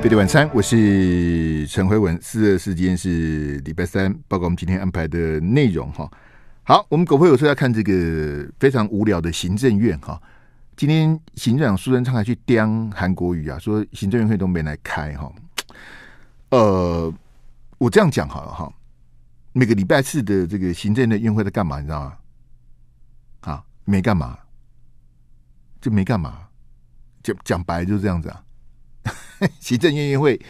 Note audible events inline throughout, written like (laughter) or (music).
贝蒂晚餐，我是陈辉文。四四，时间是礼拜三，包括我们今天安排的内容哈。好，我们狗朋有说要看这个非常无聊的行政院哈。今天行政长苏贞昌还去盯韩国语啊，说行政院会都没来开哈。呃，我这样讲好了哈。每个礼拜四的这个行政的院会在干嘛？你知道吗？啊，没干嘛，就没干嘛，讲讲白就是这样子啊。(laughs) 行政院议会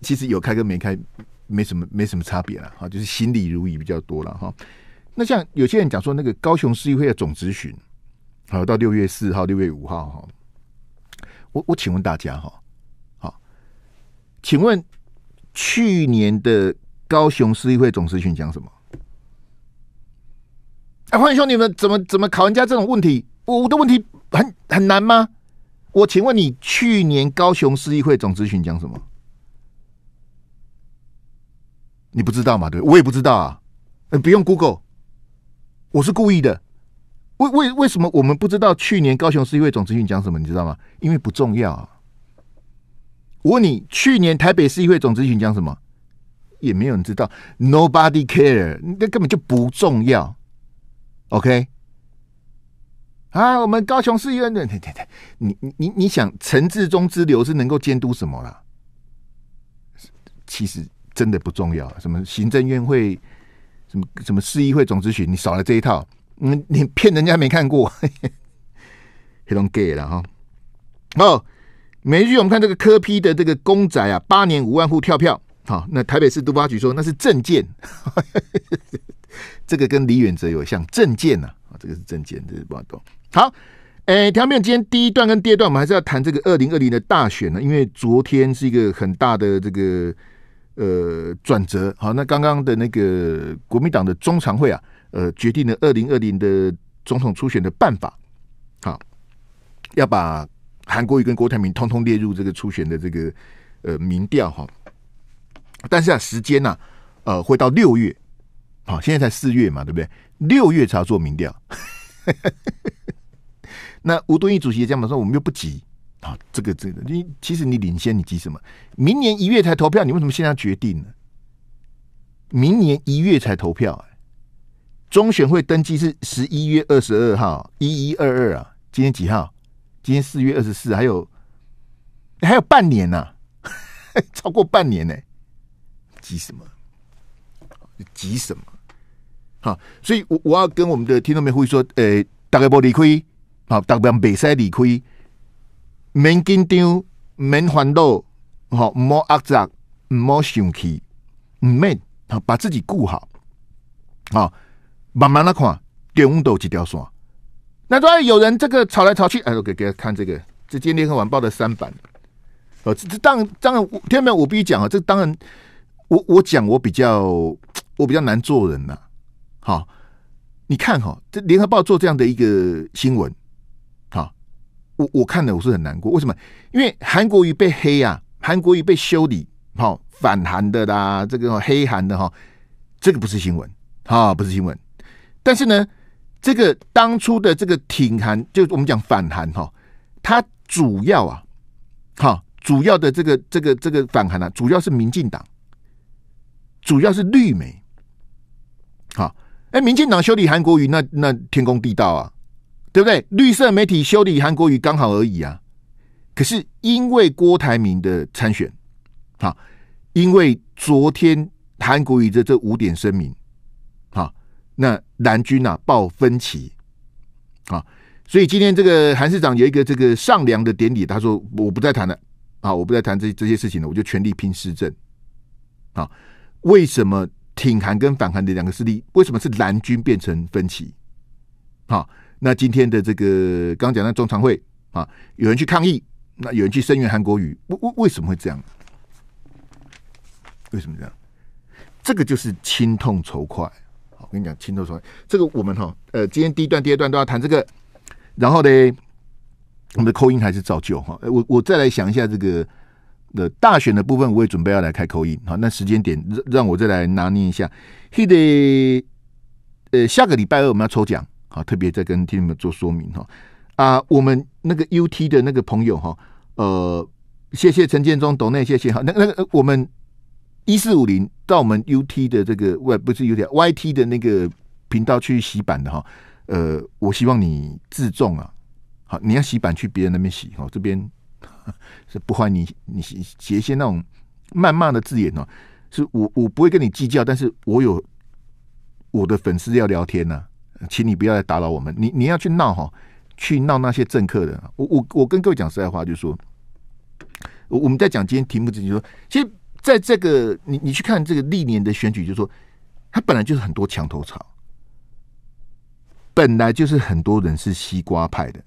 其实有开跟没开没什么没什么差别了哈，就是行礼如仪比较多了哈。那像有些人讲说，那个高雄市议会的总咨询，好到六月四号、六月五号哈。我我请问大家哈，好，请问去年的高雄市议会总咨询讲什么？哎，欢迎兄弟们！怎么怎么考人家这种问题？我的问题很很难吗？我请问你，去年高雄市议会总咨询讲什么？你不知道嘛？对，我也不知道啊。哎，不用 Google，我是故意的。为为为什么我们不知道去年高雄市议会总咨询讲什么？你知道吗？因为不重要。我问你，去年台北市议会总咨询讲什么？也没有人知道。Nobody care，那根本就不重要。OK。啊，我们高雄市议员，对对对，你你你想陈志忠之流是能够监督什么啦？其实真的不重要，什么行政院会，什么什么市议会总咨询，你少了这一套，你你骗人家没看过，太 (laughs) 容 gay 了哈。哦，每一句我们看这个科批的这个公仔啊，八年五万户跳票，好，那台北市都发局说那是证件，(laughs) 这个跟李远哲有像证件呐，啊，这个是证件，这是不好懂。好，诶，条面今天第一段跟第二段，我们还是要谈这个二零二零的大选呢，因为昨天是一个很大的这个呃转折。好，那刚刚的那个国民党的中常会啊，呃，决定了二零二零的总统初选的办法。好，要把韩国瑜跟郭台铭通通列入这个初选的这个呃民调哈。但是啊，时间呢，呃，会到六月。好，现在才四月嘛，对不对？六月才要做民调。那吴敦义主席也这样说，我们又不急啊，这个这个，你其实你领先，你急什么？明年一月才投票，你为什么现在决定呢？明年一月才投票，中选会登记是十一月二十二号，一一二二啊，今天几号？今天四月二十四，还有还有半年呐，(laughs) 超过半年呢，急什么？急什么？好，所以我我要跟我们的听众们会说，呃，大概不璃亏。好，特别唔未使离开，免紧张，免烦恼，好毋好压杂，毋好生气，毋免，好把自己顾好，好慢慢来看，中到豆条线。那说有人这个吵来吵去，哎，我给给他看这个，这今天和晚报的三版。哦，这这当然当然，天有我必须讲啊，这当然，我我讲我比较我比较难做人呐。好，你看哈，这联合报做这样的一个新闻。我我看的我是很难过，为什么？因为韩国瑜被黑呀，韩国瑜被修理，哦、反韩的啦，这个黑韩的哈，这个不是新闻啊，不是新闻。但是呢，这个当初的这个挺韩，就我们讲反韩哈，它主要啊，哈，主要的这个这个这个反韩啊，主要是民进党，主要是绿媒。好，哎，民进党修理韩国瑜，那那天公地道啊。对不对？绿色媒体修理韩国瑜刚好而已啊。可是因为郭台铭的参选，啊，因为昨天韩国瑜的这五点声明，啊，那蓝军呐抱分歧，啊，所以今天这个韩市长有一个这个上梁的典礼，他说我不再谈了啊，我不再谈这这些事情了，我就全力拼施政。啊，为什么挺韩跟反韩的两个势力，为什么是蓝军变成分歧？好。那今天的这个刚讲的中常会啊，有人去抗议，那有人去声援韩国语，为为为什么会这样？为什么这样？这个就是亲痛仇快。好，我跟你讲，亲痛仇快。这个我们哈，呃，今天第一段、第二段都要谈这个。然后呢，我们的口音还是照旧哈。我我再来想一下这个的大选的部分，我也准备要来开口音。好，那时间点让我再来拿捏一下。h 他的呃，下个礼拜二我们要抽奖。好，特别在跟听众们做说明哈啊，我们那个 UT 的那个朋友哈，呃，谢谢陈建忠懂那谢谢哈，那那个我们一四五零到我们 UT 的这个外不是有点 YT 的那个频道去洗版的哈，呃，我希望你自重啊，好，你要洗版去别人那边洗，哦，这边是不欢迎你写写一些那种谩骂的字眼哦。是我我不会跟你计较，但是我有我的粉丝要聊天呢。请你不要来打扰我们。你你要去闹哈，去闹那些政客的。我我我跟各位讲实在话，就是说，我们在讲今天题目，之就说，其实在这个，你你去看这个历年的选举，就说，他本来就是很多墙头草，本来就是很多人是西瓜派的，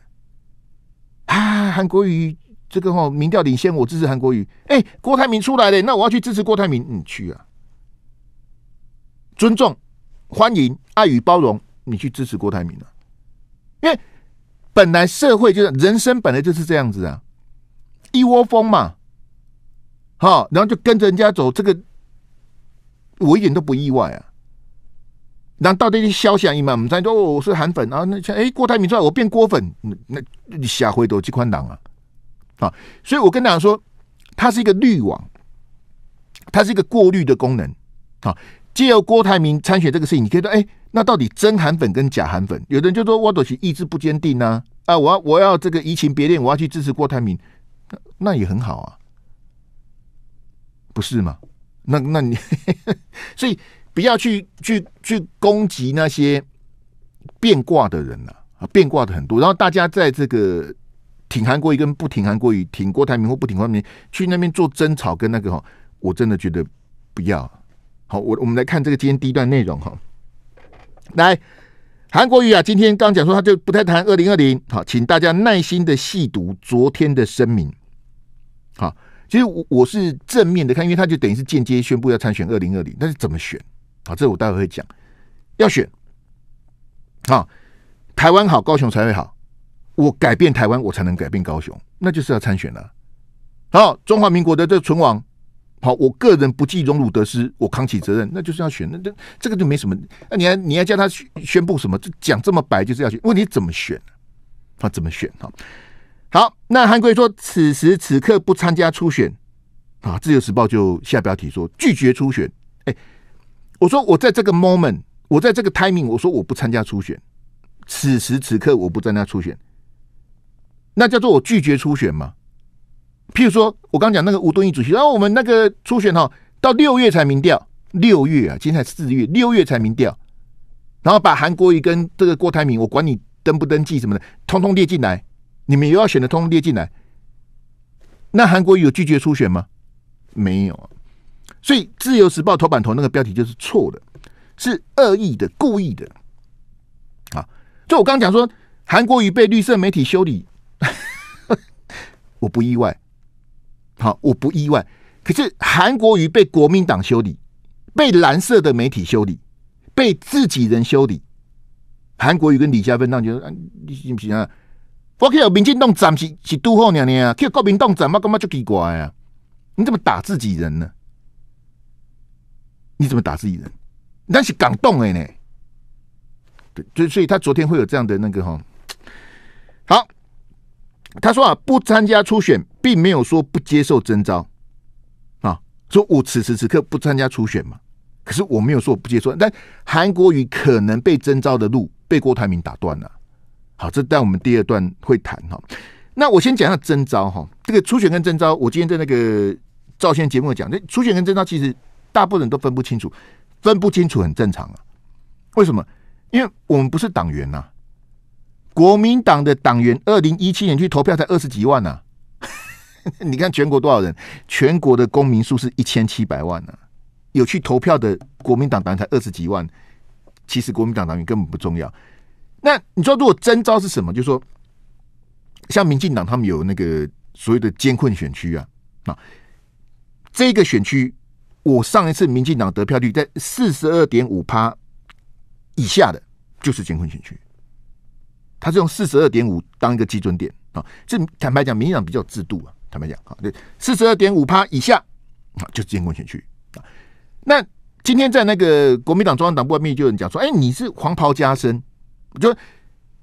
啊，韩国瑜这个哦，民调领先，我支持韩国瑜。哎，郭台铭出来了，那我要去支持郭台铭，你去啊。尊重、欢迎、爱与包容。你去支持郭台铭了，因为本来社会就是人生本来就是这样子啊，一窝蜂嘛，好，然后就跟着人家走。这个我一点都不意外啊。然后到底肖想一我们在说我是韩粉，然后那像哎，郭台铭出来，我变郭粉，那那你瞎回头，几宽党啊？啊，所以我跟大家说，它是一个滤网，它是一个过滤的功能。好，借由郭台铭参选这个事，情，你可以说，哎。那到底真韩粉跟假韩粉？有人就说我多奇意志不坚定呐，啊，我要我要这个移情别恋，我要去支持郭台铭，那也很好啊，不是吗？那那你，(laughs) 所以不要去去去攻击那些变卦的人了啊，变卦的很多。然后大家在这个挺韩国语跟不挺韩国语、挺郭台铭或不挺郭台铭去那边做争吵跟那个，我真的觉得不要。好，我我们来看这个今天第一段内容哈。来，韩国瑜啊，今天刚讲说他就不太谈二零二零，好，请大家耐心的细读昨天的声明。好，其实我我是正面的看，因为他就等于是间接宣布要参选二零二零，但是怎么选？好，这我待会会讲。要选，啊，台湾好，高雄才会好。我改变台湾，我才能改变高雄，那就是要参选了。好，中华民国的这存亡。好，我个人不计荣辱得失，我扛起责任，那就是要选。那这这个就没什么。那你还你还叫他宣布什么？就讲这么白，就是要选。问你怎么选？他怎么选？哈，好。那韩国说此时此刻不参加初选，啊，《自由时报》就下标题说拒绝初选。哎，我说我在这个 moment，我在这个 timing，我说我不参加初选。此时此刻我不参加初选，那叫做我拒绝初选吗？譬如说，我刚讲那个吴敦义主席，然后我们那个初选哈，到六月才民调，六月啊，今天才四月，六月才民调，然后把韩国瑜跟这个郭台铭，我管你登不登记什么的，通通列进来，你们又要选的通通列进来，那韩国瑜有拒绝初选吗？没有，啊。所以自由时报头版头那个标题就是错的，是恶意的、故意的，啊，就我刚讲说韩国瑜被绿色媒体修理，(laughs) 我不意外。好，我不意外。可是韩国瑜被国民党修理，被蓝色的媒体修理，被自己人修理。韩国瑜跟李家分档，就说你信不信啊？我看有民进党站是是多好，娘啊，看国民党站，么感觉就奇怪啊！你怎么打自己人呢？你怎么打自己人？那是港动哎呢？对，所以所以他昨天会有这样的那个哈。好。他说啊，不参加初选，并没有说不接受征召，啊，说我此时此刻不参加初选嘛，可是我没有说我不接受。但韩国瑜可能被征召的路被郭台铭打断了。好，这但我们第二段会谈哈。那我先讲下征召哈，这个初选跟征召，我今天在那个赵先节目讲，那初选跟征召其实大部分人都分不清楚，分不清楚很正常啊。为什么？因为我们不是党员呐。国民党的党员，二零一七年去投票才二十几万呢。(laughs) 你看全国多少人？全国的公民数是一千七百万呢。有去投票的国民党党员才二十几万，其实国民党党员根本不重要。那你说，如果真招是什么？就说，像民进党他们有那个所谓的监控选区啊，啊，这个选区，我上一次民进党得票率在四十二点五趴以下的，就是监控选区。他是用四十二点五当一个基准点啊，这坦白讲，民进党比较制度啊，坦白讲啊，对四十二点五趴以下啊，就是监工选区啊。那今天在那个国民党中央党部外面，就有人讲说，哎，你是黄袍加身，就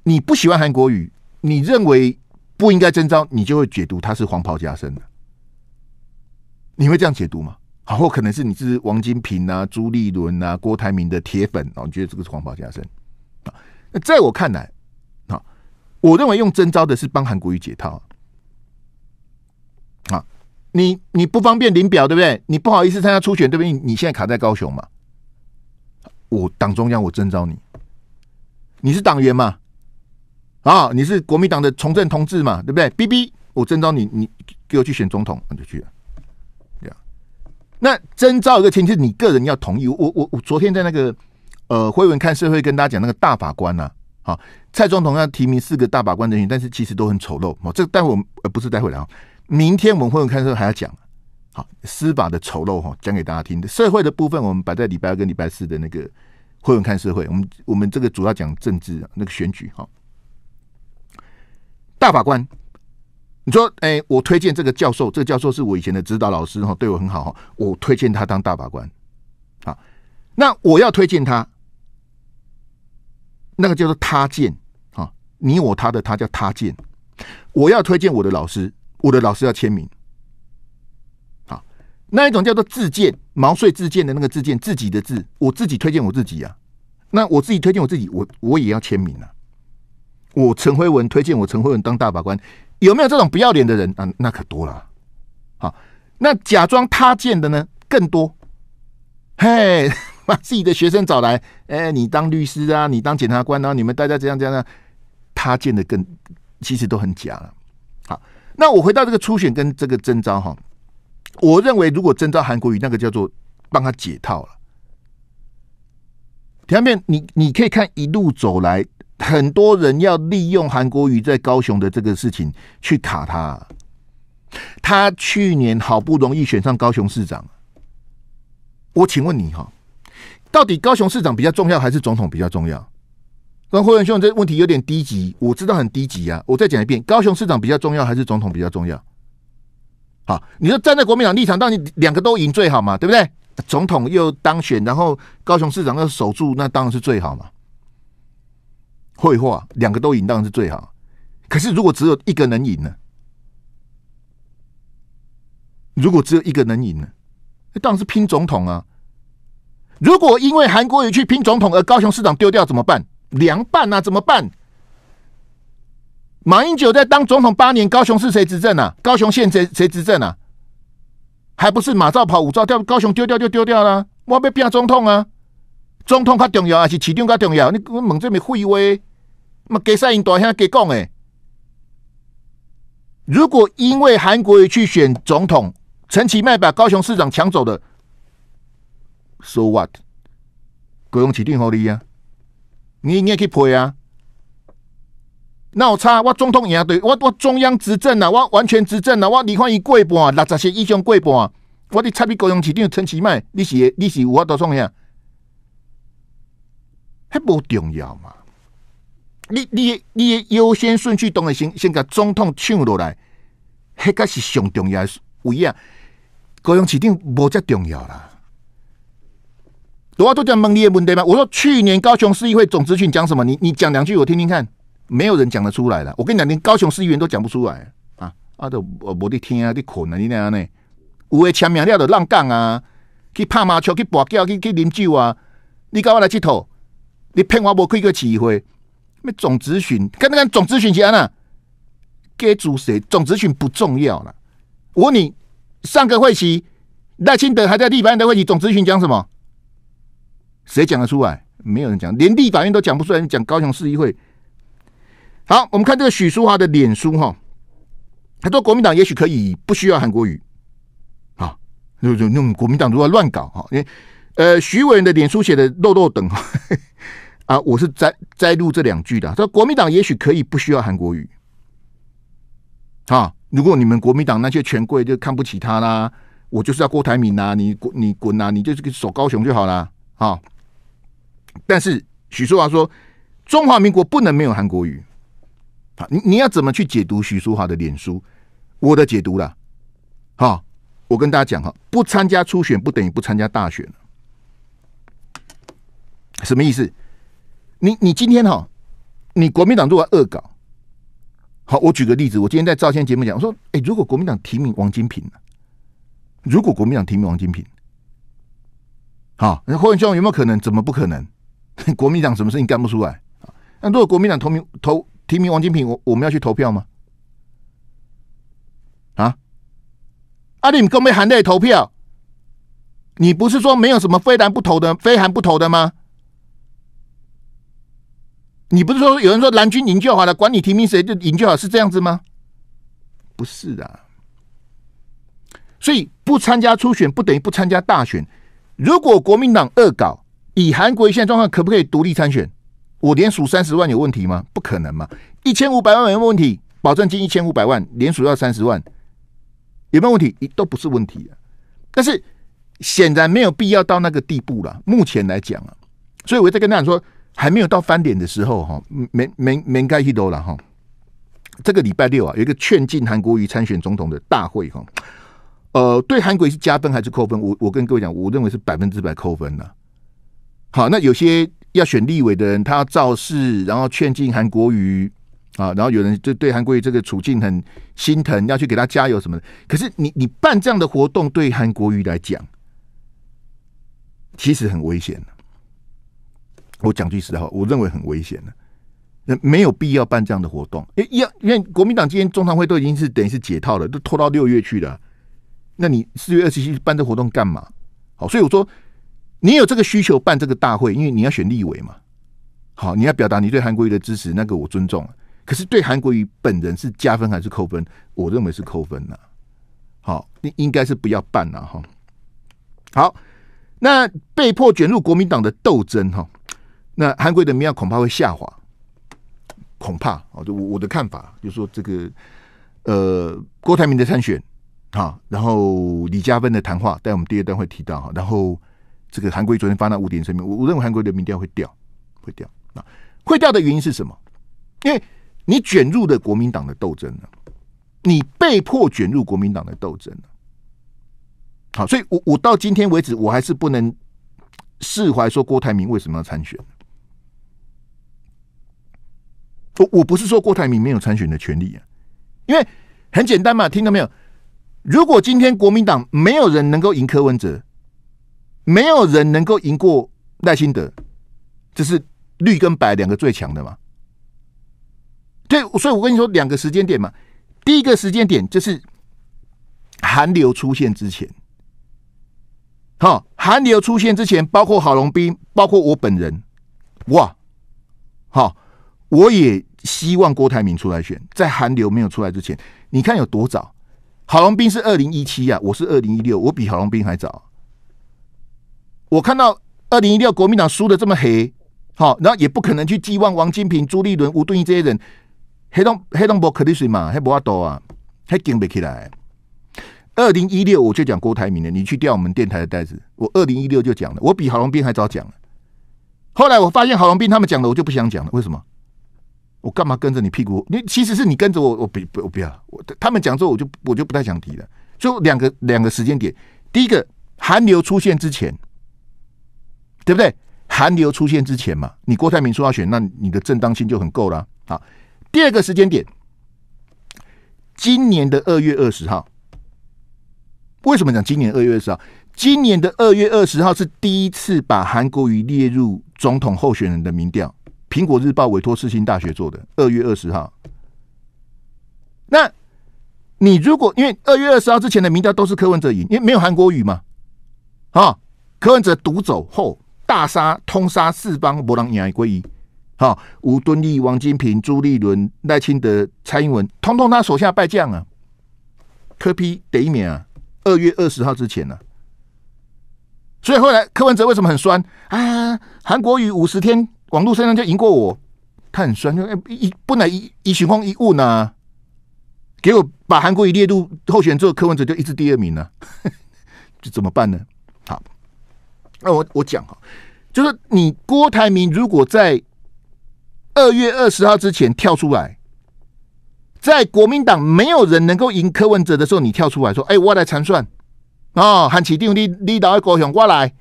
你不喜欢韩国语，你认为不应该征召，你就会解读他是黄袍加身的，你会这样解读吗？好，或可能是你是王金平啊、朱立伦啊、郭台铭的铁粉啊，你觉得这个是黄袍加身啊？那在我看来。我认为用征招的是帮韩国瑜解套啊！你你不方便领表对不对？你不好意思参加初选对不对？你现在卡在高雄嘛？我党中央我征招你，你是党员嘛？啊，你是国民党的从政同志嘛？对不对？b B，我征招你，你给我去选总统，我就去了。那征招一个前提，是你个人要同意。我我我昨天在那个呃《汇文看社会》跟大家讲那个大法官呢。啊，蔡总统要提名四个大法官人选，但是其实都很丑陋。哦，这待会们呃不是待会聊，来啊，明天我们会的看社还要讲。好，司法的丑陋哈，讲给大家听的。社会的部分我们摆在礼拜二跟礼拜四的那个会员看社会。我们我们这个主要讲政治那个选举哈。大法官，你说，哎，我推荐这个教授，这个教授是我以前的指导老师哈，对我很好哈，我推荐他当大法官。好，那我要推荐他。那个叫做他见啊，你我他的他叫他见。我要推荐我的老师，我的老师要签名啊。那一种叫做自荐，毛遂自荐的那个自荐，自己的自，我自己推荐我自己啊。那我自己推荐我自己，我我也要签名啊。我陈辉文推荐我陈辉文当大法官，有没有这种不要脸的人啊？那可多了。好，那假装他见的呢，更多。嘿。把自己的学生找来，(laughs) 哎，你当律师啊，你当检察官啊，你们大家这样这样，他见的更其实都很假。好，那我回到这个初选跟这个征招哈，我认为如果征招韩国瑜，那个叫做帮他解套了。下面你你可以看一路走来，很多人要利用韩国瑜在高雄的这个事情去卡他。他去年好不容易选上高雄市长，我请问你哈？到底高雄市长比较重要还是总统比较重要？那惠文兄，这问题有点低级，我知道很低级啊。我再讲一遍，高雄市长比较重要还是总统比较重要？好，你说站在国民党立场，当然两个都赢最好嘛，对不对？总统又当选，然后高雄市长又守住，那当然是最好嘛。废话，两个都赢当然是最好。可是如果只有一个能赢呢？如果只有一个能赢呢？那当然是拼总统啊。如果因为韩国瑜去拼总统而高雄市长丢掉怎么办？凉拌啊，怎么办？马英九在当总统八年，高雄是谁执政啊？高雄县谁谁执政啊？还不是马照跑武照掉，高雄丢掉就丢掉了，我要被变总统啊！总统较重要还是市长较重要？你问这么会威？那给赛因大兄给讲哎，如果因为韩国瑜去选总统，陈其迈把高雄市长抢走的。So what？高雄市定合汝啊？你你也去配啊？那有差，我总统赢对我，我中央执政啊，我完全执政啊，我离看伊过半，六十岁以上过半，我伫差别高雄市定撑起卖，你是你是有法度创啥？迄无重要嘛？你你你优先顺序当然先先甲总统抢落来，迄个是上重要位啊！高雄市定无遮重要啦。我都叫问你的问题吗？我说去年高雄市议会总咨询讲什么？你你讲两句我听听看，没有人讲得出来了。我跟你讲，连高雄市议员都讲不出来啊！啊，都我得听啊，你困啊，你那样呢？有诶签名了就乱讲啊，去拍麻将，去跋筊，去去啉酒啊！你跟我来去讨，你骗我无开过机会？总咨询跟那个总咨询是安怎？该主谁？总咨询不重要了。我问你，上个会期赖清德还在法院的会议，总咨询讲什么？谁讲得出来？没有人讲，连地法院都讲不出来。你讲高雄市议会，好，我们看这个许淑华的脸书哈，他说国民党也许可以不需要韩国语，啊，那那国民党如果乱搞哈，因为呃，徐伟的脸书写的漏漏等啊，我是摘摘录这两句的。说国民党也许可以不需要韩国语，啊，如果你们国民党那些权贵就看不起他啦，我就是要郭台铭啦，你滚你滚啦，你就是守高雄就好啦。啊。但是许淑华说：“中华民国不能没有韩国语。”好，你你要怎么去解读许淑华的脸书？我的解读了。好，我跟大家讲哈，不参加初选不等于不参加大选什么意思？你你今天哈，你国民党如果恶搞，好，我举个例子，我今天在赵先节目讲，我说：“哎，如果国民党提名王金平如果国民党提名王金平，好，霍文雄有没有可能？怎么不可能？” (laughs) 国民党什么事情干不出来？(laughs) 那如果国民党投名投提名王金平，我我们要去投票吗？啊？阿弟，你更被含泪投票？你不是说没有什么非蓝不投的、非韩不投的吗？你不是说有人说蓝军凝就好了，管你提名谁就凝就好，是这样子吗？不是的。所以不参加初选不等于不参加大选。如果国民党恶搞。以韩国现在状况，可不可以独立参选？我连署三十万有问题吗？不可能嘛！一千五百万有没有问题？保证金一千五百万，连署要三十万，有没有问题？都不是问题啊！但是显然没有必要到那个地步了。目前来讲啊，所以我在跟大家说，还没有到翻脸的时候哈。没没没盖去都了哈。这个礼拜六啊，有一个劝进韩国瑜参选总统的大会哈。呃，对韩国瑜是加分还是扣分？我我跟各位讲，我认为是百分之百扣分的。好，那有些要选立委的人，他要造势，然后劝进韩国瑜啊，然后有人就对韩国瑜这个处境很心疼，要去给他加油什么的。可是你你办这样的活动，对韩国瑜来讲，其实很危险的。我讲句实话，我认为很危险的，那没有必要办这样的活动。因因国民党今天中常会都已经是等于是解套了，都拖到六月去了，那你四月二十七办这活动干嘛？好，所以我说。你有这个需求办这个大会，因为你要选立委嘛。好，你要表达你对韩国瑜的支持，那个我尊重。可是对韩国瑜本人是加分还是扣分？我认为是扣分了。好，你应该是不要办了哈。好，那被迫卷入国民党的斗争哈，那韩国瑜的民调恐怕会下滑。恐怕啊，就我的看法，就说这个呃，郭台铭的参选哈，然后李嘉芬的谈话，在我们第二段会提到哈，然后。这个韩国昨天发那五点声明，我我认为韩国的民调会掉，会掉。啊，会掉的原因是什么？因为你卷入的国民党的斗争了，你被迫卷入国民党的斗争了。好，所以我我到今天为止，我还是不能释怀说郭台铭为什么要参选。我我不是说郭台铭没有参选的权利啊，因为很简单嘛，听到没有？如果今天国民党没有人能够赢柯文哲。没有人能够赢过赖清德，这是绿跟白两个最强的嘛？对，所以我跟你说两个时间点嘛。第一个时间点就是寒流出现之前，好，寒流出现之前，包括郝龙斌，包括我本人，哇，好，我也希望郭台铭出来选，在寒流没有出来之前，你看有多早？郝龙斌是二零一七啊，我是二零一六，我比郝龙斌还早。我看到二零一六国民党输的这么黑，好，然后也不可能去寄望王金平、朱立伦、吴敦义这些人。黑洞黑洞不可能水嘛，黑不阿多啊，黑金不起来。二零一六我就讲郭台铭的，你去调我们电台的袋子。我二零一六就讲了，我比郝龙斌还早讲了。后来我发现郝龙斌他们讲的，我就不想讲了。为什么？我干嘛跟着你屁股？你其实是你跟着我，我不不不要。我他们讲之后，我就我就不太想提了。就两个两个时间点，第一个寒流出现之前。对不对？寒流出现之前嘛，你郭台铭说要选，那你的正当性就很够了。啊。第二个时间点，今年的二月二十号。为什么讲今年二月二十号？今年的二月二十号是第一次把韩国瑜列入总统候选人的民调。苹果日报委托世新大学做的二月二十号。那，你如果因为二月二十号之前的民调都是柯文哲赢，因为没有韩国瑜嘛。啊，柯文哲独走后。大杀通杀四方，不让赢归伊，好，吴敦义、王金平、朱立伦、赖清德、蔡英文，通通他手下败将啊！科批得一名啊，二月二十号之前呢。所以后来柯文哲为什么很酸啊？韩国瑜五十天，网络身上就赢过我，他很酸，因为一不能一一雄光一物呢。给我把韩国瑜列入候选之后，柯文哲就一直第二名了，这 (laughs) 怎么办呢？那我我讲哈，就是你郭台铭如果在二月二十号之前跳出来，在国民党没有人能够赢柯文哲的时候，你跳出来说：“哎，我来参算，啊，韩启定立立导爱高雄，我来，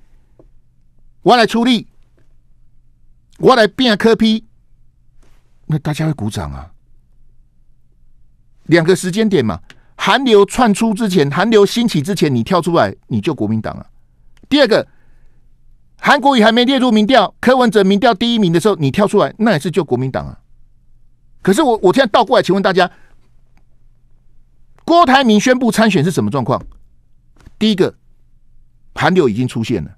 我来出力，我来变科批，那大家会鼓掌啊。”两个时间点嘛，寒流窜出之前，寒流兴起之前，你跳出来，你就国民党啊。第二个。韩国语还没列入民调，柯文哲民调第一名的时候，你跳出来，那也是救国民党啊。可是我我现在倒过来，请问大家，郭台铭宣布参选是什么状况？第一个，韩流已经出现了，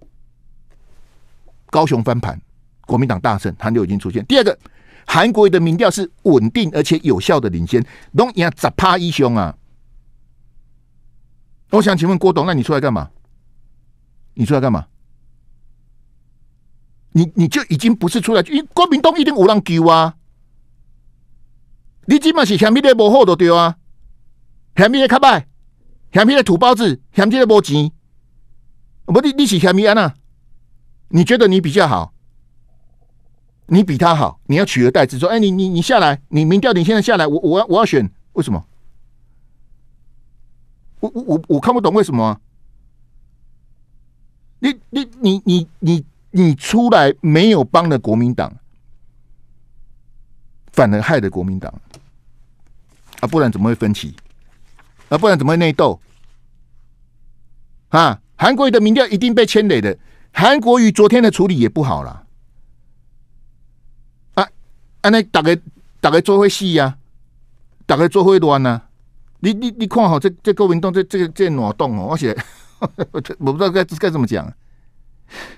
高雄翻盘，国民党大胜，韩流已经出现。第二个，韩国语的民调是稳定而且有效的领先，龙牙砸趴一凶啊！我想请问郭董，那你出来干嘛？你出来干嘛？你你就已经不是出来，因为郭明东一定有人救啊！你起码是乡民的不好的对啊，乡民的开败，乡民的土包子，乡民的无钱，不你你是乡民啊？呐，你觉得你比较好？你比他好，你要取而代之，说，哎，你你你下来，你民调你现在下来，我我要我要选，为什么？我我我我看不懂为什么？你你你你你。你出来没有帮的国民党，反而害的国民党啊！不然怎么会分歧？啊，不然怎么会内斗？啊，韩国的民调一定被牵累的。韩国与昨天的处理也不好了啊！啊，那大概大概做会戏呀，大概做会乱呢。你你你看好这这郭文洞，这这个这脑洞哦，而且我 (laughs) 我不知道该该怎么讲。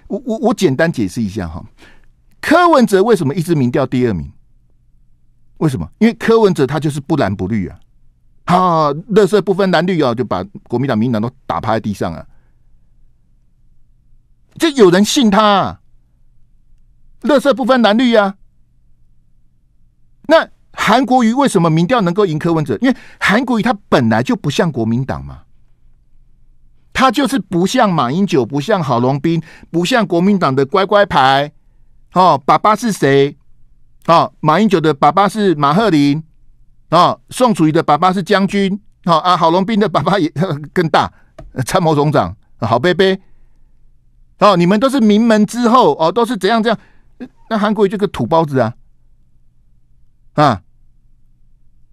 我我我简单解释一下哈，柯文哲为什么一直民调第二名？为什么？因为柯文哲他就是不蓝不绿啊，啊，乐色不分蓝绿啊，就把国民党民党都打趴在地上啊。这有人信他，啊，乐色不分蓝绿呀。那韩国瑜为什么民调能够赢柯文哲？因为韩国瑜他本来就不像国民党嘛。他就是不像马英九，不像郝龙斌，不像国民党的乖乖牌。哦，爸爸是谁？哦，马英九的爸爸是马赫林。哦，宋楚瑜的爸爸是将军。哦啊，郝龙斌的爸爸也更大，参谋总长，郝贝贝。哦，你们都是名门之后，哦，都是怎样这样？那韩国就个土包子啊！啊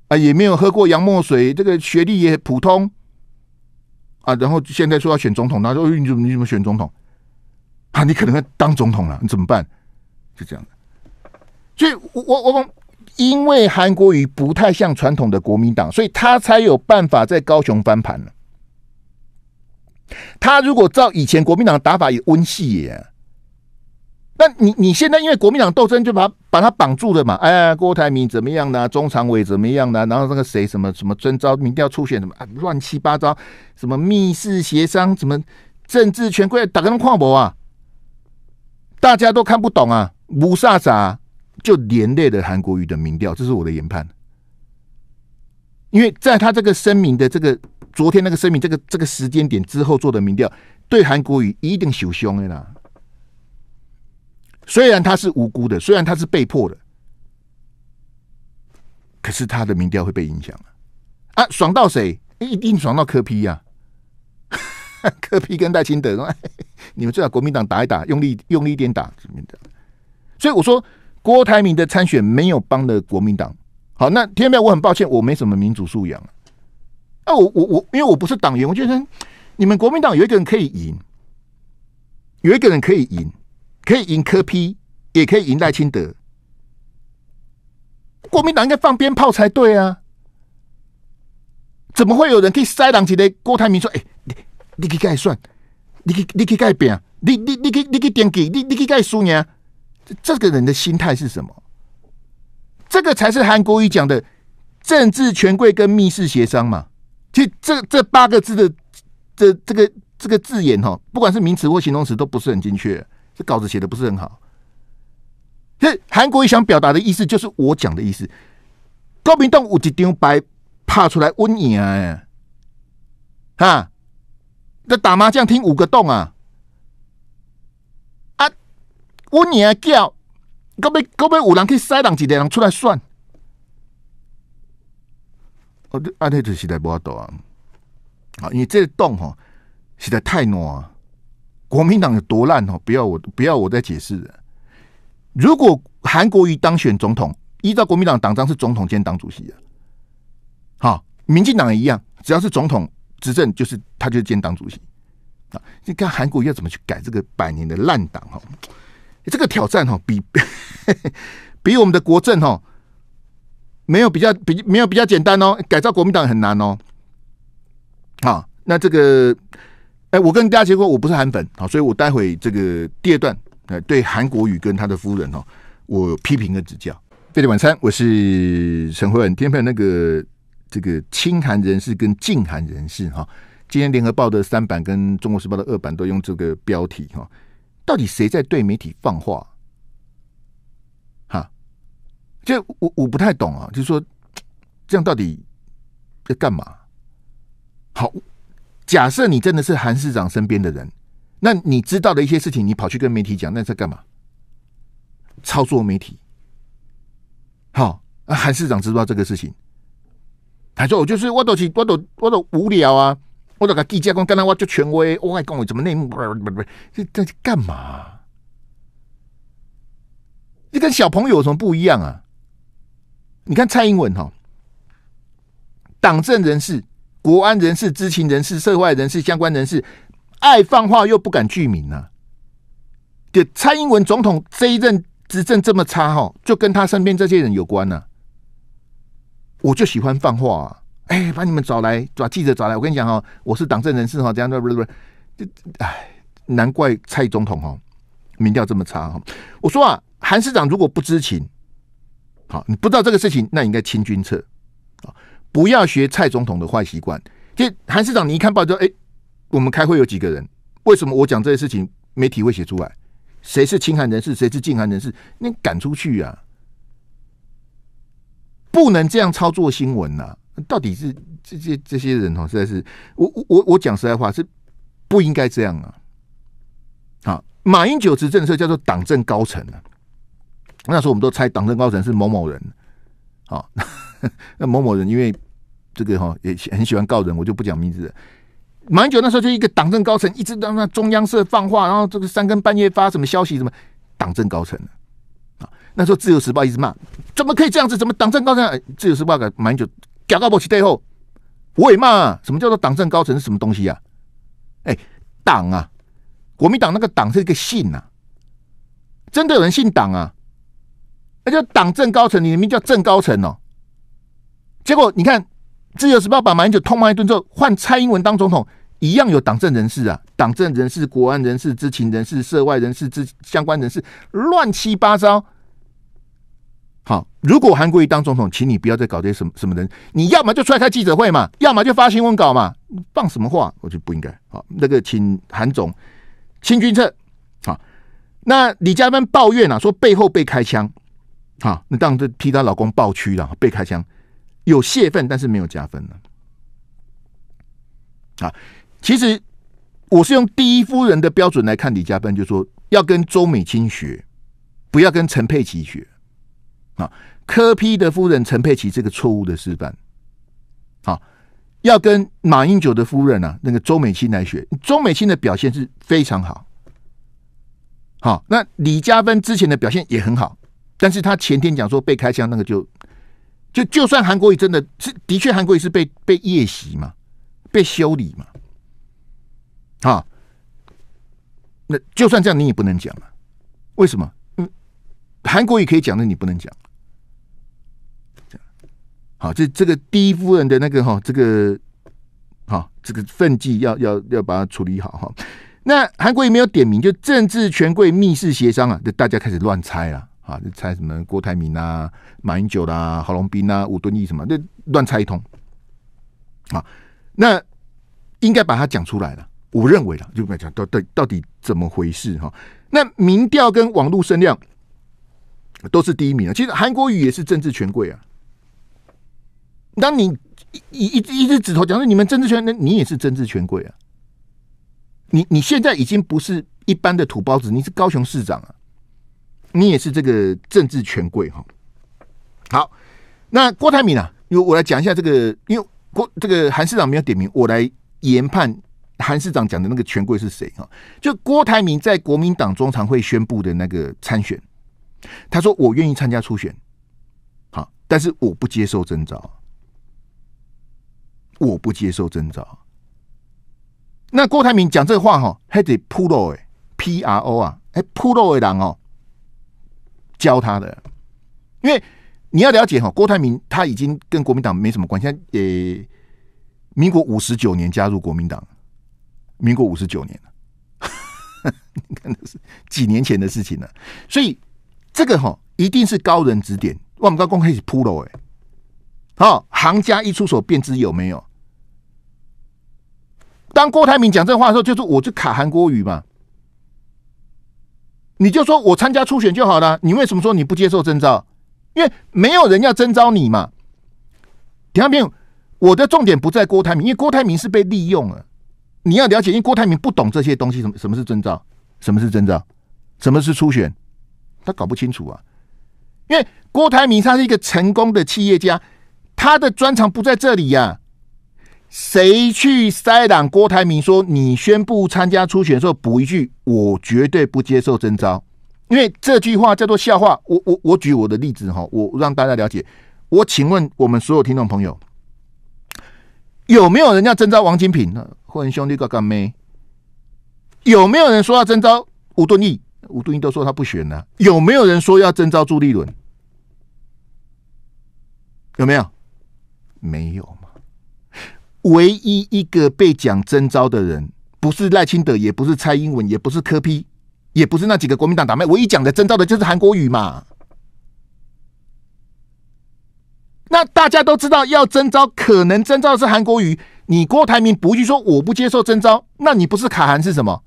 啊，也没有喝过洋墨水，这个学历也普通。啊，然后现在说要选总统，他说你怎么你怎么选总统？啊，你可能当总统了，你怎么办？就这样的。所以，我我我，因为韩国瑜不太像传统的国民党，所以他才有办法在高雄翻盘了。他如果照以前国民党的打法，也温系耶。那你你现在因为国民党斗争就把把他绑住了嘛？哎，郭台铭怎么样呢？中常委怎么样呢？然后那个谁什么什么征召民调初选什么啊，乱七八糟，什么密室协商，什么政治权贵打跟跨博啊，大家都看不懂啊，五煞杀就连累了韩国瑜的民调，这是我的研判。因为在他这个声明的这个昨天那个声明，这个这个时间点之后做的民调，对韩国瑜一定有凶的啦。虽然他是无辜的，虽然他是被迫的，可是他的民调会被影响啊！啊！爽到谁？一定爽到柯批呀！(laughs) 柯批跟戴清德，(laughs) 你们最好国民党打一打，用力用力一点打所以我说，郭台铭的参选没有帮了国民党。好，那天喵，我很抱歉，我没什么民主素养啊。我我我，因为我不是党员，我觉得你们国民党有一个人可以赢，有一个人可以赢。可以赢科批，也可以赢赖清德。国民党应该放鞭炮才对啊！怎么会有人以塞人？去的郭台铭说：“哎，你你去概算，你去你去概变，你你你去你去点给，你你去改输呀？”这个人的心态是什么？这个才是韩国瑜讲的“政治权贵跟密室协商”嘛？其实这这八个字的这这个这个字眼哈，不管是名词或形容词，都不是很精确。这稿子写的不是很好。这韩国也想表达的意思，就是我讲的意思。高明洞有一张牌拍出来，稳赢哎！哈，那打麻将听五个洞啊！啊，瘟赢叫，搞不搞不有人去塞人几个人出来算？哦，啊，那就是在报道啊！啊，为这洞吼，实在太暖。国民党有多烂哦！不要我，不要我再解释了。如果韩国瑜当选总统，依照国民党党章是总统兼党主席的，好，民进党也一样，只要是总统执政，就是他就是兼党主席啊。你看韩国瑜怎么去改这个百年的烂党哈？这个挑战哈，比 (laughs) 比我们的国政哈，没有比较，比没有比较简单哦。改造国民党很难哦。好，那这个。哎，我跟大家结果我不是韩粉，好，所以我待会这个第二段，哎，对韩国瑜跟他的夫人哈，我批评跟指教。费德晚餐，我是陈慧文。天派那个这个亲韩人士跟近韩人士哈，今天联合报的三版跟中国时报的二版都用这个标题哈，到底谁在对媒体放话？哈，这我我不太懂啊，就说这样到底要干嘛？好。假设你真的是韩市长身边的人，那你知道的一些事情，你跑去跟媒体讲，那在干嘛？操作媒体。好，韩市长知道这个事情，他说：“我就是我都去，我都我都无聊啊，我都个记者官，跟他我就权威，我爱跟我怎么内幕，不不不，这这干嘛？你跟小朋友有什么不一样啊？你看蔡英文哈，党政人士。”国安人士、知情人士、涉外人士、相关人士，爱放话又不敢具名呐。就蔡英文总统这一任执政这么差哈，就跟他身边这些人有关呐。我就喜欢放话，哎，把你们找来，把记者找来，我跟你讲哈，我是党政人士哈，这样？不不不，就哎，难怪蔡总统哈，民调这么差哈。我说啊，韩市长如果不知情，好，你不知道这个事情，那应该清君策啊。不要学蔡总统的坏习惯。就韩市长，你一看报纸就哎，我们开会有几个人？为什么我讲这些事情，媒体会写出来？谁是亲韩人士？谁是禁韩人士？你赶出去啊！不能这样操作新闻呐！到底是这些这些人哦，实在是我我我讲实在话，是不应该这样啊！好，马英九执政的时候叫做党政高层啊。那时候我们都猜党政高层是某某人。啊，(laughs) 那某某人因为。这个哈也很喜欢告人，我就不讲名字了。蛮久那时候就一个党政高层，一直让那中央社放话，然后这个三更半夜发什么消息什么？党政高层啊，那时候《自由时报》一直骂，怎么可以这样子？怎么党政高层？《自由时报》搞蛮久，搞到不起背后，我也骂。什么叫做党政高层是什么东西啊？哎，党啊，国民党那个党是一个信呐，真的有人信党啊？那叫党政高层，你的名叫政高层哦。结果你看。自由时报把马英九痛骂一顿之后，换蔡英文当总统，一样有党政人士啊，党政人士、国安人士、知情人士、涉外人士之相关人士，乱七八糟。好，如果韩国瑜当总统，请你不要再搞这些什么什么人，你要么就出来开记者会嘛，要么就发新闻稿嘛，放什么话？我就不应该。好，那个，请韩总清君策。好，那李嘉芬抱怨啊，说背后被开枪。好，你当着替她老公抱屈了，被开枪。有泄愤，但是没有加分呢、啊，其实我是用第一夫人的标准来看李嘉芬，就说要跟周美青学，不要跟陈佩琪学。啊，科批的夫人陈佩琪这个错误的示范，好，要跟马英九的夫人啊，那个周美青来学。周美青的表现是非常好，好，那李嘉芬之前的表现也很好，但是他前天讲说被开枪，那个就。就就算韩国语真的是的确韩国语是被被夜袭嘛，被修理嘛，啊，那就算这样，你也不能讲啊，为什么？嗯，韩国语可以讲的，你不能讲，好。这这个第一夫人的那个哈，这个好，这个奋剂要要要把它处理好哈。那韩国语没有点名，就政治权贵密室协商啊，就大家开始乱猜啊。啊，就猜什么郭台铭啦、马英九啦、郝龙斌啊、吴敦义什么，那乱猜一通。啊，那应该把它讲出来了。我认为了，就讲到到到底怎么回事哈。那民调跟网络声量都是第一名啊。其实韩国瑜也是政治权贵啊。当你一一只一只指头，讲设你们政治权，那你也是政治权贵啊。你你现在已经不是一般的土包子，你是高雄市长啊。你也是这个政治权贵哈。好，那郭台铭啊，我我来讲一下这个，因为郭这个韩市长没有点名，我来研判韩市长讲的那个权贵是谁哈。就郭台铭在国民党中常会宣布的那个参选，他说我愿意参加初选，好，但是我不接受征召，我不接受征召。那郭台铭讲这话哈，还得 Pro 哎，P R O 啊，哎，Pro 的人哦。教他的，因为你要了解哈，郭台铭他已经跟国民党没什么关系。呃，民国五十九年加入国民党，民国五十九年了，(laughs) 你看的是几年前的事情了。所以这个哈一定是高人指点，我们刚刚开始铺了哎。好，行家一出手便知有没有。当郭台铭讲这话的时候，就是我就卡韩国语嘛。你就说我参加初选就好了，你为什么说你不接受征召？因为没有人要征召你嘛。到没有？我的重点不在郭台铭，因为郭台铭是被利用了。你要了解，因郭台铭不懂这些东西，什么什么是征召，什么是征召，什么是初选，他搞不清楚啊。因为郭台铭他是一个成功的企业家，他的专长不在这里呀。谁去塞挡郭台铭说你宣布参加初选的时候补一句我绝对不接受征招，因为这句话叫做笑话。我我我举我的例子哈，我让大家了解。我请问我们所有听众朋友，有没有人要征招王金平呢？或人兄弟哥哥妹有没有人说要征招吴敦义？吴敦义都说他不选了。有没有人说要征招朱立伦？有没有？没有。唯一一个被讲征召的人，不是赖清德，也不是蔡英文，也不是柯批，也不是那几个国民党党派。唯一讲的征召的，就是韩国瑜嘛。那大家都知道要征召，可能征召的是韩国瑜。你郭台铭不去说我不接受征召，那你不是卡韩是什么？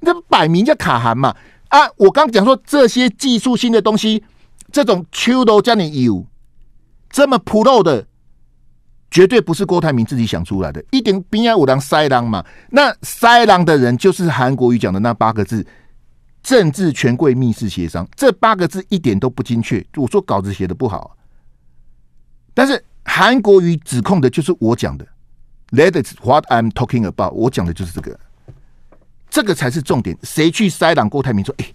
那摆明叫卡韩嘛！啊，我刚讲说这些技术性的东西，这种秋多叫你有这么 pro 的。绝对不是郭台铭自己想出来的，一点兵压武狼塞狼嘛。那塞狼的人就是韩国瑜讲的那八个字：政治权贵密室协商。这八个字一点都不精确，我说稿子写的不好。但是韩国瑜指控的就是我讲的，Let's i what I'm talking about。我讲的就是这个，这个才是重点。谁去塞狼郭台铭？说哎。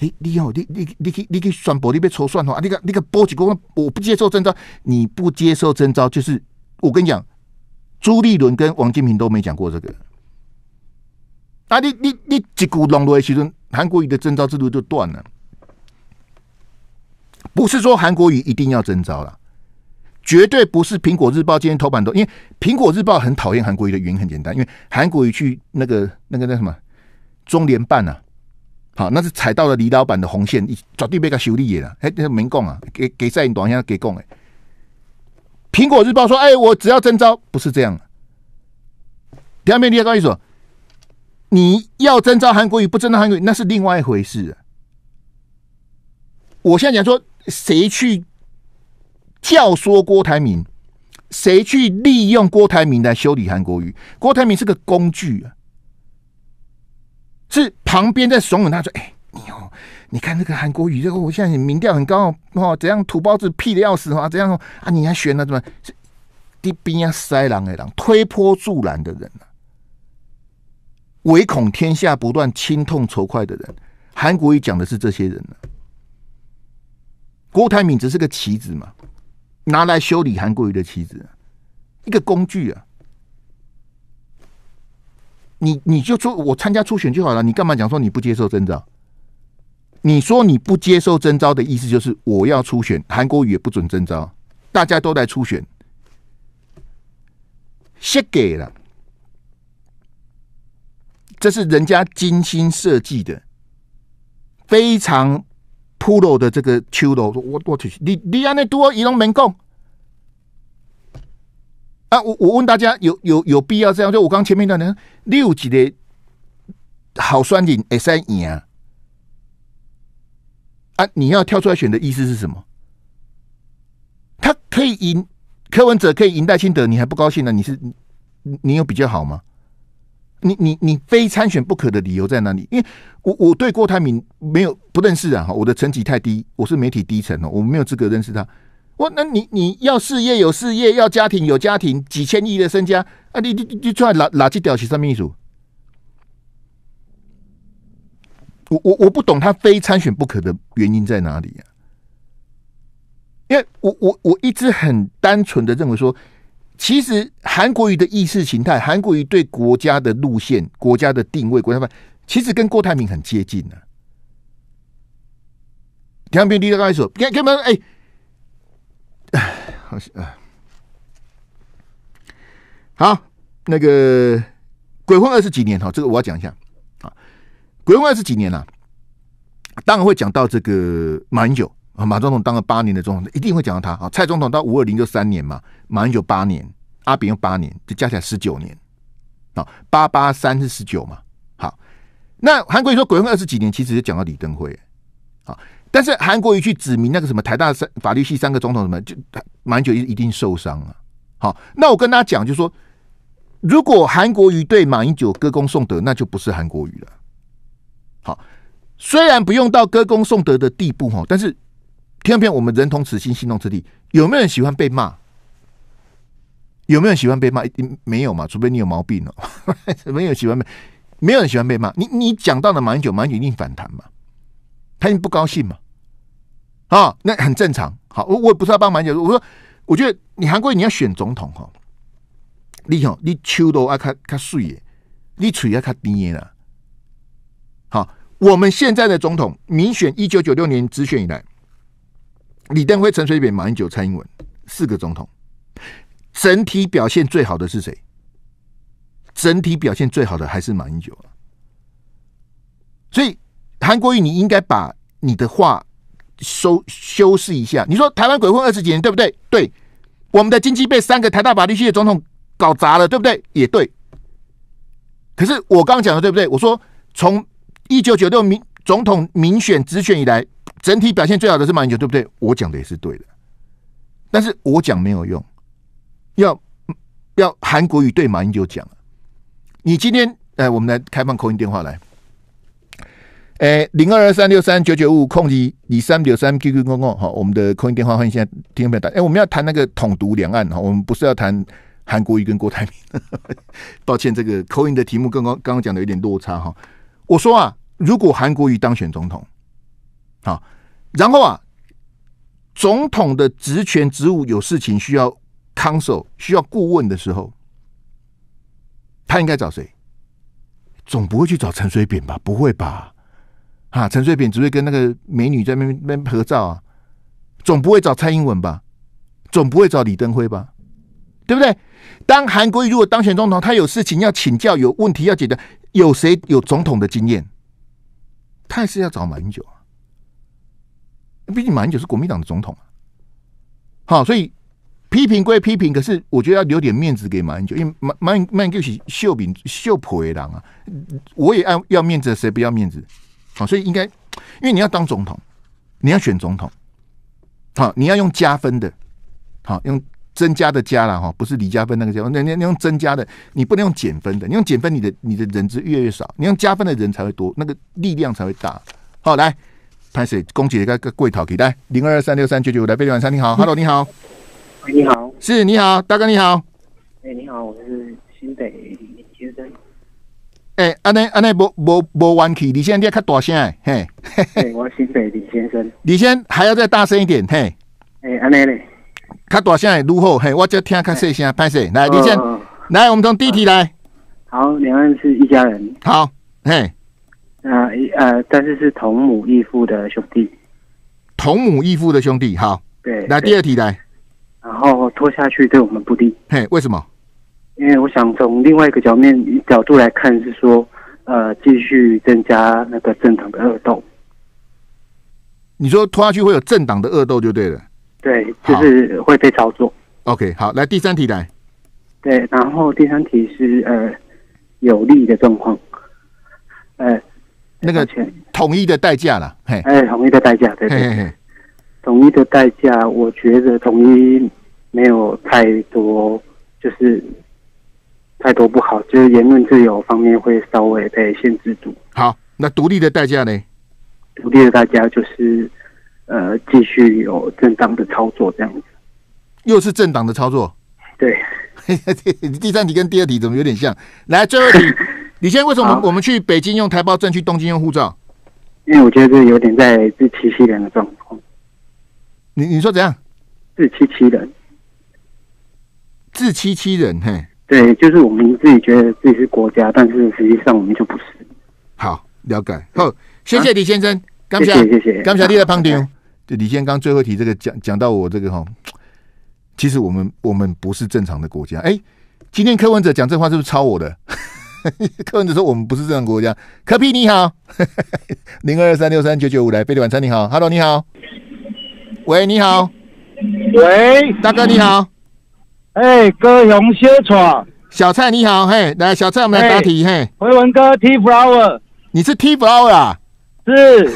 哎，你要你你你去你去算反你别抽算头啊！你个你个波几公，我不接受征招，你不接受征招，就是我跟你讲，朱立伦跟王金平都没讲过这个。啊，你你你一股弄落去，其实韩国语的征招制度就断了。不是说韩国语一定要征招了，绝对不是。苹果日报今天头版都，因为苹果日报很讨厌韩国语的原因很简单，因为韩国语去那个那个那什么中联办啊。好，那是踩到了李老板的红线，你绝对被他修理了。哎，没供啊，给给赛你短下给供哎。苹果日报说：“哎，我只要征召，不是这样。”第二面你体告诉我，你要征召韩国语，不征召韩国语，那是另外一回事。”我现在讲说，谁去教唆郭台铭？谁去利用郭台铭来修理韩国语？郭台铭是个工具啊。是旁边在怂恿他，说：“哎，你哦，你看那个韩国瑜，这个我现在民调很高哦，怎样土包子屁的要死啊？怎样啊？你还选了？怎么？一边塞狼的狼，推波助澜的人啊，唯恐天下不乱，亲痛仇快的人。韩国瑜讲的是这些人呢。郭台铭只是个棋子嘛，拿来修理韩国瑜的棋子，一个工具啊。”你你就说我参加初选就好了，你干嘛讲说你不接受征召？你说你不接受征召的意思就是我要初选，韩国语也不准征召，大家都在初选，先给了，这是人家精心设计的，非常 pro 的这个秋楼。我我去，你你安内多移龙门共。那我我问大家，有有有必要这样？就我刚前面那人，六级的好酸顶 S 塞赢啊！啊，你要跳出来选的意思是什么？他可以赢柯文哲，可以赢戴清德，你还不高兴呢？你是你有比较好吗？你你你非参选不可的理由在哪里？因为我我对郭台铭没有不认识啊，我的层级太低，我是媒体低层哦，我没有资格认识他。我那你你要事业有事业，要家庭有家庭，几千亿的身家啊！你你你出来垃垃圾屌，写上一书。我我我不懂他非参选不可的原因在哪里啊？因为我我我一直很单纯的认为说，其实韩国瑜的意识形态，韩国瑜对国家的路线、国家的定位、国家版，其实跟郭台铭很接近的。田汉平立刻告诉我，开开哎！好像好，那个鬼混二十几年哈，这个我要讲一下啊。鬼混二十几年啊，当然会讲到这个马英九啊，马总统当了八年的总统，一定会讲到他啊。蔡总统到五二零就三年嘛，马英九八年，阿扁又八年，就加起来十九年啊，八八三是十九嘛。好，那韩国瑜说鬼混二十几年，其实就讲到李登辉啊。但是韩国瑜去指明那个什么台大三法律系三个总统什么，就马英九一一定受伤了。好，那我跟他讲，就说如果韩国瑜对马英九歌功颂德，那就不是韩国瑜了。好，虽然不用到歌功颂德的地步哈，但是偏偏我们人同此心，心同此地，有没有人喜欢被骂？有没有喜欢被骂？一定没有嘛，除非你有毛病了。(laughs) 没有喜欢被，没有人喜欢被骂。你你讲到了马英九，马英九一定反弹嘛？他一定不高兴嘛？啊，那很正常。好，我我不是要帮马英九。我说，我觉得你韩国瑜你要选总统哈，你你秋都爱看看树耶，你嘴要看鼻炎了。好，我们现在的总统民选一九九六年直选以来，李登辉、陈水扁、马英九、蔡英文四个总统，整体表现最好的是谁？整体表现最好的还是马英九啊。所以韩国语你应该把你的话。修修饰一下，你说台湾鬼混二十几年，对不对？对，我们的经济被三个台大法律系的总统搞砸了，对不对？也对。可是我刚刚讲的对不对？我说从一九九六民总统民选直选以来，整体表现最好的是马英九，对不对？我讲的也是对的。但是我讲没有用，要要韩国语对马英九讲你今天哎，我们来开放口音电话来。哎，零二二三六三九九五空机，你三九三 QQ 公共好，我们的空音电话欢迎现在听众朋友打。哎，我们要谈那个统独两岸哈，我们不是要谈韩国瑜跟郭台铭。(laughs) 抱歉，这个口音的题目跟刚刚刚讲的有点落差哈。我说啊，如果韩国瑜当选总统，好，然后啊，总统的职权职务有事情需要 c o n s u l 需要顾问的时候，他应该找谁？总不会去找陈水扁吧？不会吧？啊，陈水扁只会跟那个美女在那边边合照啊，总不会找蔡英文吧？总不会找李登辉吧？对不对？当韩国如果当选总统，他有事情要请教，有问题要解决，有谁有总统的经验？他也是要找马英九啊。毕竟马英九是国民党的总统啊。好，所以批评归批评，可是我觉得要留点面子给马英九，因为马马马英九是秀饼秀婆人啊。我也爱要面子，谁不要面子？好，所以应该，因为你要当总统，你要选总统，好，你要用加分的，好，用增加的加了哈，不是李加分那个加，那那你用增加的，你不能用减分的，你用减分你的你的人资越来越少，你用加分的人才会多，那个力量才会大。好，来潘水，恭喜一个跪讨给来零二三六三九九，来贝利晚上你好，Hello，你好，你好，是你好，大哥你好，哎，你好，我是新北。诶，安尼安尼无无无玩起，李先生你要大声哎，嘿，我姓北李先生，(laughs) 李先还要再大声一点，嘿，诶，安尼嘞，看大声哎，如何？嘿，我叫听下细声，先拍来，李先来，我们从第一题来，好，两岸是一家人，好，嘿，啊呃，但是是同母异父的兄弟，同母异父的兄弟，好，对，来第二题来，然后拖下去对我们不利，嘿，为什么？因为我想从另外一个角面角度来看，是说，呃，继续增加那个政党的恶斗。你说拖下去会有政党的恶斗就对了。对，就是会被操作。OK，好，来第三题来。对，然后第三题是呃有利的状况。呃，那个统一的代价了，哎，统一的代价，对对对，统一的代价，我觉得统一没有太多就是。太多不好，就是言论自由方面会稍微被限制住。好，那独立的代价呢？独立的代价就是，呃，继续有正当的操作这样子。又是政党的操作？对。(laughs) 第三题跟第二题怎么有点像？来，后一题，(laughs) 现在为什么我们去北京用台胞证，去东京用护照？因为我觉得这有点在自欺欺人的状况。你你说怎样？自欺欺人？自欺欺人，嘿。对，就是我们自己觉得自己是国家，但是实际上我们就不是。好，了解。好，谢谢李先生。感谢，谢谢。感谢李的胖丁。就李先刚最后提这个讲讲到我这个哈，其实我们我们不是正常的国家。哎，今天柯文哲讲这话是不是抄我的？(laughs) 柯文哲说我们不是正常国家。可皮你好，零二三六三九九五来贝利晚餐你好，Hello 你好，喂你好，喂大哥你好。哎，高雄小蔡，小蔡你好，嘿，来小蔡，我们来答题，嘿，回文哥，T Flower，你是 T Flower 啊？是，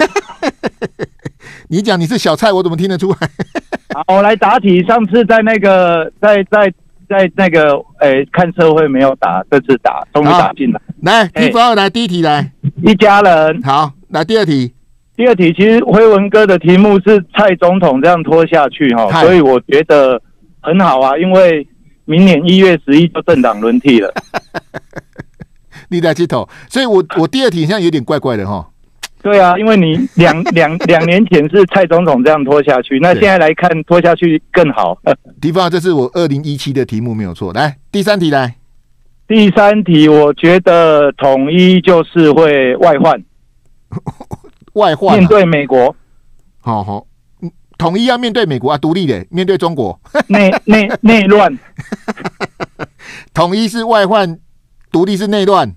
(laughs) 你讲你是小蔡，我怎么听得出来？(laughs) 好，我来答题，上次在那个，在在在那个，哎，看社会没有打，这次打终于打进来，来，T Flower 来第一题来，一家人，好，来第二题，第二题其实辉文哥的题目是蔡总统这样拖下去，哈，所以我觉得。很好啊，因为明年一月十一就政党轮替了，立 (laughs) 在这头，所以我我第二题现在有点怪怪的哈。对啊，因为你两两两年前是蔡总统这样拖下去，那现在来看拖下去更好。(laughs) 迪发，这是我二零一七的题目，没有错。来第三题，来第三题，我觉得统一就是会外患，(laughs) 外患面对美国，好好。统一要面对美国啊，独立的面对中国内内 (laughs) 内乱，统一是外患，独立是内乱，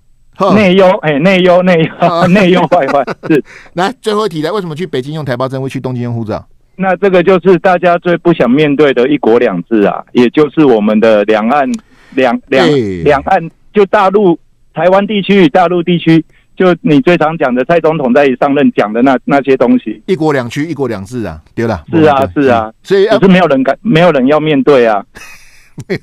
内忧哎内忧内忧 (laughs) 内忧外患 (laughs) 是。来最后一题了，为什么去北京用台胞证，会去东京用护照？那这个就是大家最不想面对的一国两制啊，也就是我们的两岸两两两岸，就大陆台湾地区与大陆地区。就你最常讲的蔡总统在上任讲的那那些东西，一国两区、一国两制啊，对了，是啊是啊，所以可是没有人敢，没有人要面对啊。(laughs)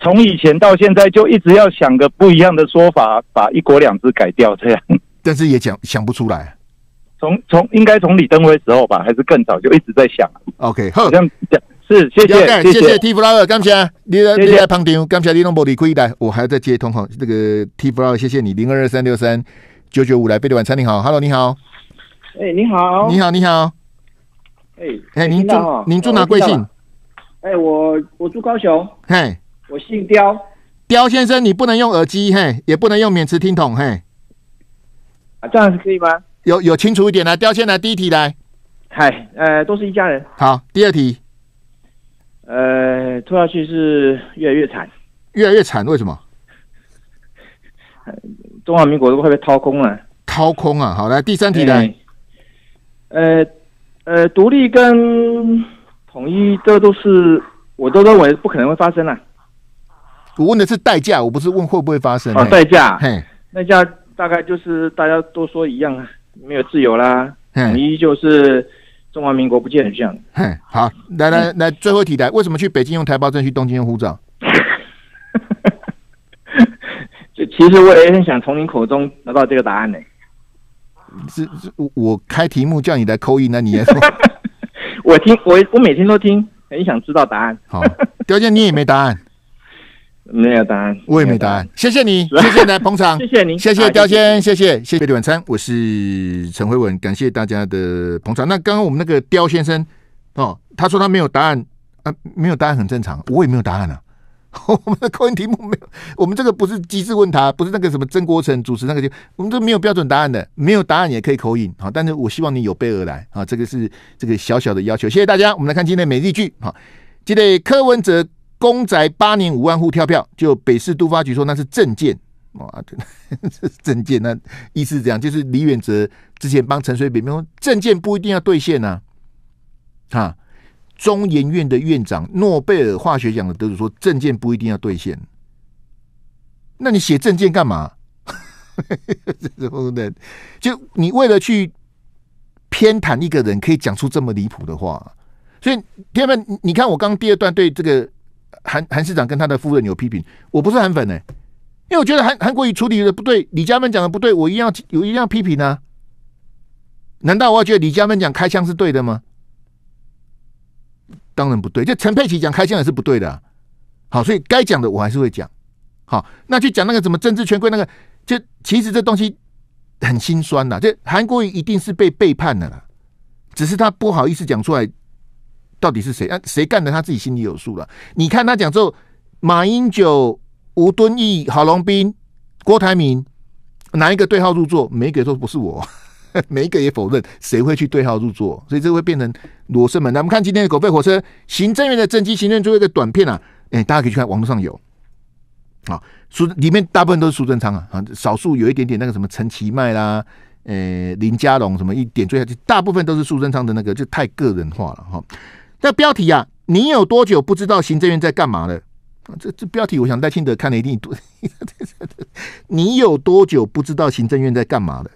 从以前到现在，就一直要想个不一样的说法，把一国两制改掉，这样。但是也想想不出来。从从应该从李登辉时候吧，还是更早就一直在想。OK，好像讲。是，谢谢，谢谢 T Flower，感谢你的你的旁听，感谢你弄玻离开来，我还要再接通哈。这个 T Flower，谢谢你，零二二三六三九九五来，贝的晚餐，你好，Hello，你好，哎，你好，你好，你好，哎，哎，您住，您住哪？贵姓？哎，我，我住高雄，嘿，我姓刁，刁先生，你不能用耳机，嘿，也不能用免持听筒，嘿，啊，这样可以吗？有，有清楚一点来，刁先生，第一题来，嗨，呃，都是一家人，好，第二题。呃，拖下去是越来越惨，越来越惨。为什么？中华民国都快被掏空了，掏空啊！好，来第三题了。呃呃，独立跟统一，这都是我都认为不可能会发生啊。我问的是代价，我不是问会不会发生啊。代价，嘿，代价大概就是大家都说一样啊，没有自由啦，统一就是。中华民国不觉得很像？好，来来来，最后题台，为什么去北京用台胞证，去东京用护照？就 (laughs) 其实我也很想从您口中得到这个答案呢。是是，我我开题目叫你来扣一，那你也说。(laughs) 我听，我我每天都听，很想知道答案。好，(laughs) 刁健，你也没答案。没有答案，我也没答案。谢谢你，谢谢来捧场，(laughs) 谢谢你，谢谢刁先，谢谢谢谢的晚餐。我是陈慧文，感谢大家的捧场。那刚刚我们那个刁先生哦，他说他没有答案啊，没有答案很正常，我也没有答案啊。(laughs) 我们的口音题目没有，我们这个不是机智问他，不是那个什么曾国成主持那个就，我们这没有标准答案的，没有答案也可以口音好，但是我希望你有备而来啊，这个是这个小小的要求。谢谢大家，我们来看今天美丽剧好，记得柯文哲。公宅八年五万户跳票，就北市都发局说那是证件，啊，证 (laughs) 件那意思这样，就是李远哲之前帮陈水扁，因证件不一定要兑现呢。啊，中研院的院长，诺贝尔化学奖的得主说证件不一定要兑现，那你写证件干嘛？这不能，就你为了去偏袒一个人，可以讲出这么离谱的话，所以天们，你看我刚第二段对这个。韩韩市长跟他的夫人有批评，我不是韩粉呢。因为我觉得韩韩国瑜处理的不对，李家文讲的不对，我一样有，一样批评啊。难道我要觉得李家文讲开枪是对的吗？当然不对，就陈佩琪讲开枪也是不对的。好，所以该讲的我还是会讲。好，那去讲那个怎么政治权贵那个，就其实这东西很心酸的，就韩国瑜一定是被背叛的了，只是他不好意思讲出来。到底是谁啊？谁干的？他自己心里有数了。你看他讲之后，马英九、吴敦义、郝龙斌、郭台铭，哪一个对号入座？每一个说不是我，(laughs) 每一个也否认。谁会去对号入座？所以这会变成裸生门。那我们看今天的狗背火车，行政院的政绩，行政院做一个短片啊。哎，大家可以去看网络上有。啊，苏里面大部分都是苏贞昌啊，啊，少数有一点点那个什么陈其迈啦，呃，林佳龙什么一点缀下去，大部分都是苏贞昌的那个，就太个人化了哈。那标题啊，你有多久不知道行政院在干嘛了？这这标题，我想赖清德看了一定多。(laughs) 你有多久不知道行政院在干嘛了？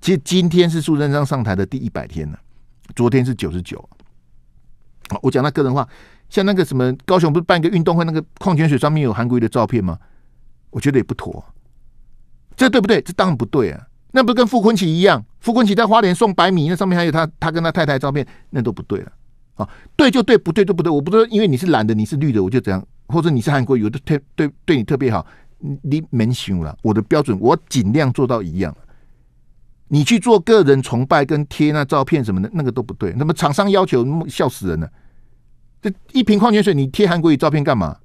其实今天是苏贞昌上台的第一百天了，昨天是九十九。我讲那个人话，像那个什么高雄不是办一个运动会，那个矿泉水上面有韩国的照片吗？我觉得也不妥，这对不对？这当然不对啊，那不跟傅昆奇一样？傅昆奇在花莲送白米，那上面还有他他跟他太太照片，那都不对了。啊，对就对，不对就不对。我不知道，因为你是蓝的，你是绿的，我就怎样，或者你是韩国语的，特对对你特别好，你没行了。我的标准，我尽量做到一样。你去做个人崇拜跟贴那照片什么的，那个都不对。那么厂商要求，笑死人了。这一瓶矿泉水，你贴韩国语照片干嘛？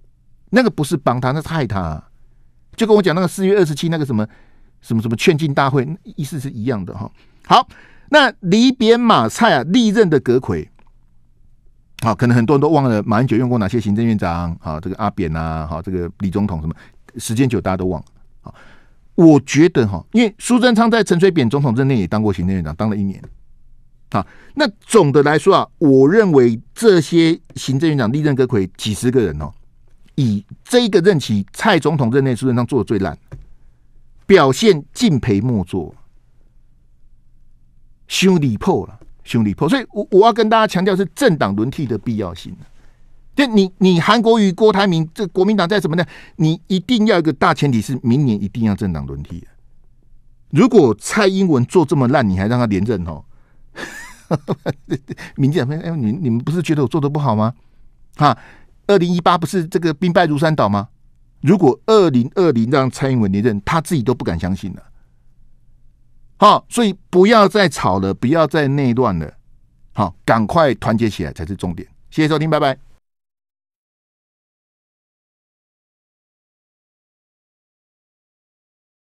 那个不是帮他，那是害他。就跟我讲那个四月二十七那个什么什么什么劝进大会，意思是一样的哈。好，那离别马赛啊，历任的隔奎。好，可能很多人都忘了马英九用过哪些行政院长，啊，这个阿扁呐，好，这个李总统什么，时间久大家都忘了。我觉得哈，因为苏贞昌在陈水扁总统任内也当过行政院长，当了一年。啊，那总的来说啊，我认为这些行政院长历任阁魁几十个人哦，以这个任期，蔡总统任内苏贞昌做的最烂，表现敬陪莫座，修理破了。兄弟破，所以，我我要跟大家强调是政党轮替的必要性。就你，你韩国瑜、郭台铭这国民党在什么呢？你一定要一个大前提是，明年一定要政党轮替。如果蔡英文做这么烂，你还让他连任哦？(laughs) 民进党说：“哎，你你们不是觉得我做的不好吗？”哈，二零一八不是这个兵败如山倒吗？如果二零二零让蔡英文连任，他自己都不敢相信了。好，所以不要再吵了，不要再内乱了。好，赶快团结起来才是重点。谢谢收听，拜拜。